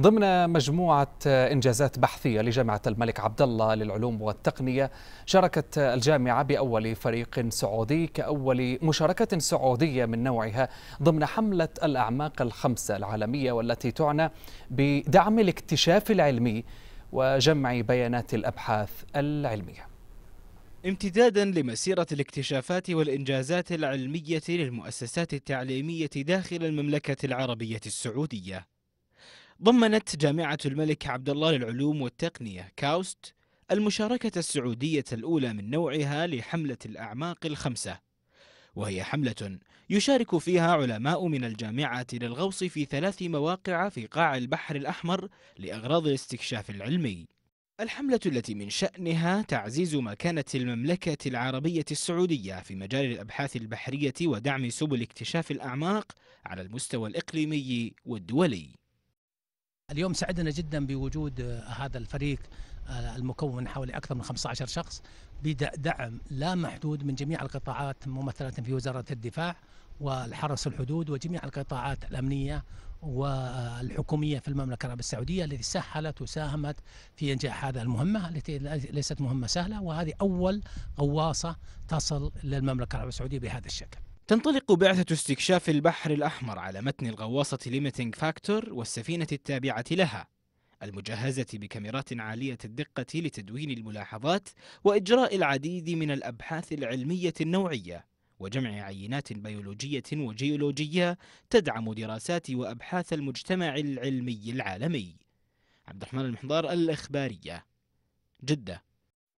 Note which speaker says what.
Speaker 1: ضمن مجموعة إنجازات بحثية لجامعة الملك عبد الله للعلوم والتقنية شاركت الجامعة بأول فريق سعودي كأول مشاركة سعودية من نوعها ضمن حملة الأعماق الخمسة العالمية والتي تعنى بدعم الاكتشاف العلمي وجمع بيانات الأبحاث العلمية امتدادا لمسيرة الاكتشافات والإنجازات العلمية
Speaker 2: للمؤسسات التعليمية داخل المملكة العربية السعودية ضمنت جامعة الملك عبد الله للعلوم والتقنية كاوست المشاركة السعودية الأولى من نوعها لحملة الأعماق الخمسة وهي حملة يشارك فيها علماء من الجامعة للغوص في ثلاث مواقع في قاع البحر الأحمر لأغراض الاستكشاف العلمي الحملة التي من شأنها تعزيز مكانة المملكة العربية السعودية في مجال الأبحاث البحرية ودعم سبل اكتشاف الأعماق على المستوى الإقليمي والدولي
Speaker 3: اليوم سعدنا جدا بوجود آه، هذا الفريق آه، المكون من حوالي اكثر من 15 شخص بدعم لا محدود من جميع القطاعات ممثله في وزاره الدفاع والحرس الحدود وجميع القطاعات الامنيه والحكوميه في المملكه العربيه السعوديه التي سهلت وساهمت في انجاح هذه المهمه التي ليست مهمه سهله وهذه اول غواصه تصل للمملكه العربيه السعوديه بهذا الشكل.
Speaker 2: تنطلق بعثة استكشاف البحر الأحمر على متن الغواصة ليميتنج فاكتور والسفينة التابعة لها المجهزة بكاميرات عالية الدقة لتدوين الملاحظات وإجراء العديد من الأبحاث العلمية النوعية وجمع عينات بيولوجية وجيولوجية تدعم دراسات وأبحاث المجتمع العلمي العالمي عبد الرحمن المحضار الإخبارية جدة